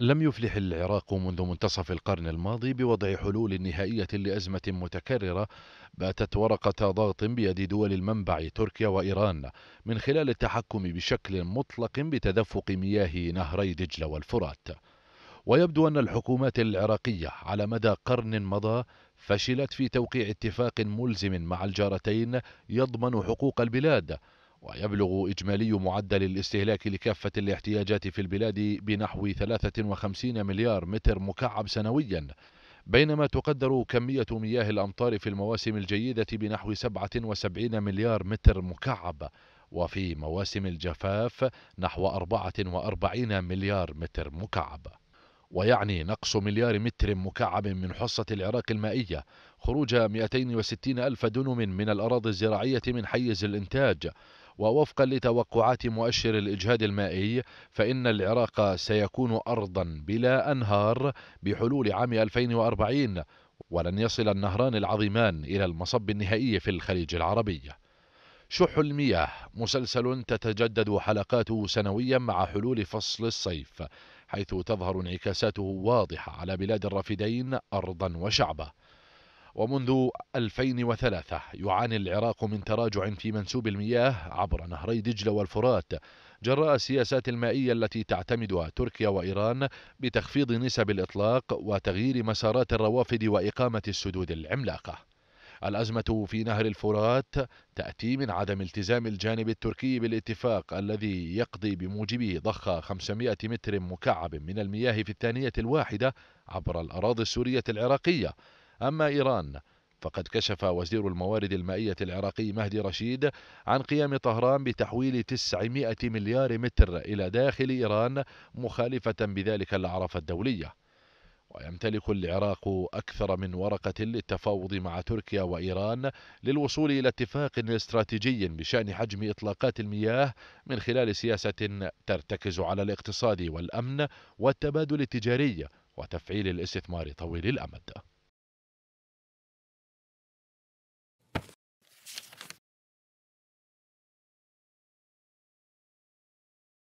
لم يفلح العراق منذ منتصف القرن الماضي بوضع حلول نهائية لأزمة متكررة باتت ورقة ضغط بيد دول المنبع تركيا وإيران من خلال التحكم بشكل مطلق بتدفق مياه نهري دجلة والفرات ويبدو أن الحكومات العراقية على مدى قرن مضى فشلت في توقيع اتفاق ملزم مع الجارتين يضمن حقوق البلاد ويبلغ إجمالي معدل الاستهلاك لكافة الاحتياجات في البلاد بنحو 53 مليار متر مكعب سنويا بينما تقدر كمية مياه الأمطار في المواسم الجيدة بنحو 77 مليار متر مكعب وفي مواسم الجفاف نحو 44 مليار متر مكعب ويعني نقص مليار متر مكعب من حصة العراق المائية خروج 260 ألف دنم من الأراضي الزراعية من حيز الإنتاج ووفقا لتوقعات مؤشر الإجهاد المائي فإن العراق سيكون أرضا بلا أنهار بحلول عام 2040 ولن يصل النهران العظيمان إلى المصب النهائي في الخليج العربي شح المياه مسلسل تتجدد حلقاته سنويا مع حلول فصل الصيف حيث تظهر انعكاساته واضحة على بلاد الرافدين أرضا وشعبا ومنذ 2003 يعاني العراق من تراجع في منسوب المياه عبر نهري دجلة والفرات جراء السياسات المائية التي تعتمدها تركيا وإيران بتخفيض نسب الإطلاق وتغيير مسارات الروافد وإقامة السدود العملاقة الأزمة في نهر الفرات تأتي من عدم التزام الجانب التركي بالاتفاق الذي يقضي بموجبه ضخ 500 متر مكعب من المياه في الثانية الواحدة عبر الأراضي السورية العراقية أما إيران فقد كشف وزير الموارد المائية العراقي مهدي رشيد عن قيام طهران بتحويل 900 مليار متر إلى داخل إيران مخالفة بذلك الأعراف الدولية ويمتلك العراق أكثر من ورقة للتفاوض مع تركيا وإيران للوصول إلى اتفاق استراتيجي بشأن حجم إطلاقات المياه من خلال سياسة ترتكز على الاقتصاد والأمن والتبادل التجاري وتفعيل الاستثمار طويل الأمد